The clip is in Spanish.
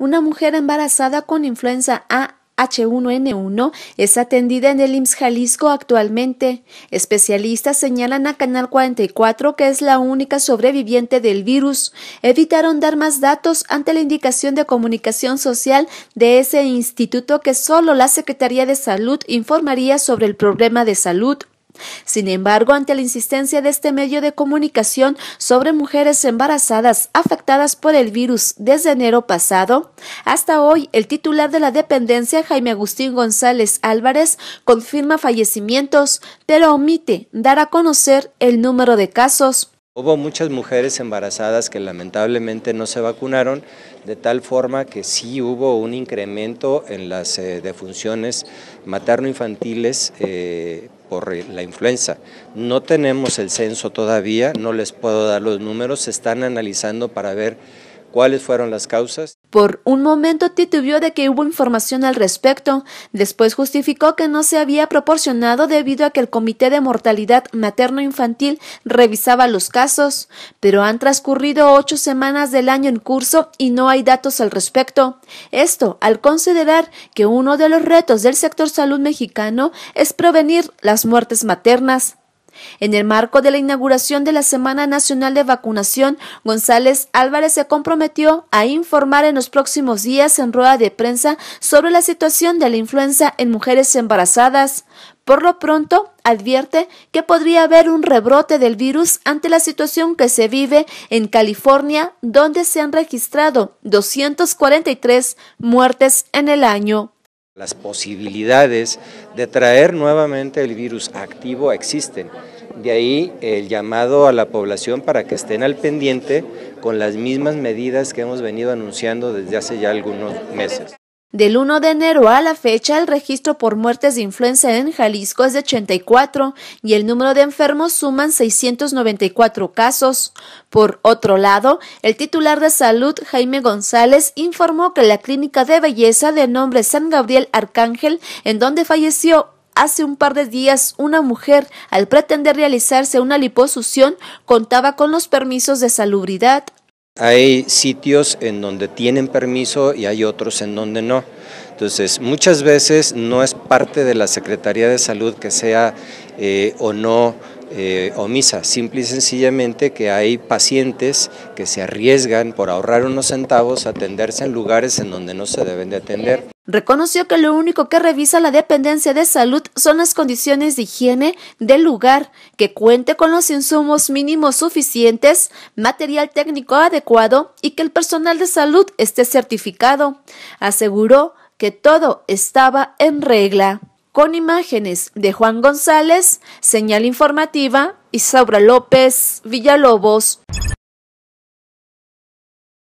Una mujer embarazada con influenza A H1N1 es atendida en el IMSS Jalisco actualmente. Especialistas señalan a Canal 44 que es la única sobreviviente del virus. Evitaron dar más datos ante la indicación de comunicación social de ese instituto que solo la Secretaría de Salud informaría sobre el problema de salud. Sin embargo, ante la insistencia de este medio de comunicación sobre mujeres embarazadas afectadas por el virus desde enero pasado, hasta hoy el titular de la dependencia, Jaime Agustín González Álvarez, confirma fallecimientos, pero omite dar a conocer el número de casos. Hubo muchas mujeres embarazadas que lamentablemente no se vacunaron, de tal forma que sí hubo un incremento en las eh, defunciones materno-infantiles eh, por la influenza. No tenemos el censo todavía, no les puedo dar los números, se están analizando para ver cuáles fueron las causas. Por un momento titubeó de que hubo información al respecto, después justificó que no se había proporcionado debido a que el Comité de Mortalidad Materno-Infantil revisaba los casos, pero han transcurrido ocho semanas del año en curso y no hay datos al respecto. Esto al considerar que uno de los retos del sector salud mexicano es prevenir las muertes maternas. En el marco de la inauguración de la Semana Nacional de Vacunación, González Álvarez se comprometió a informar en los próximos días en rueda de prensa sobre la situación de la influenza en mujeres embarazadas. Por lo pronto, advierte que podría haber un rebrote del virus ante la situación que se vive en California, donde se han registrado 243 muertes en el año. Las posibilidades de traer nuevamente el virus activo existen. De ahí el llamado a la población para que estén al pendiente con las mismas medidas que hemos venido anunciando desde hace ya algunos meses. Del 1 de enero a la fecha, el registro por muertes de influenza en Jalisco es de 84 y el número de enfermos suman 694 casos. Por otro lado, el titular de salud, Jaime González, informó que la clínica de belleza de nombre San Gabriel Arcángel, en donde falleció hace un par de días una mujer, al pretender realizarse una liposucción, contaba con los permisos de salubridad. Hay sitios en donde tienen permiso y hay otros en donde no. Entonces, muchas veces no es parte de la Secretaría de Salud que sea eh, o no eh, omisa, simple y sencillamente que hay pacientes que se arriesgan por ahorrar unos centavos a atenderse en lugares en donde no se deben de atender. Reconoció que lo único que revisa la dependencia de salud son las condiciones de higiene del lugar, que cuente con los insumos mínimos suficientes, material técnico adecuado y que el personal de salud esté certificado. Aseguró que todo estaba en regla con imágenes de Juan González, señal informativa, Isaura López, Villalobos.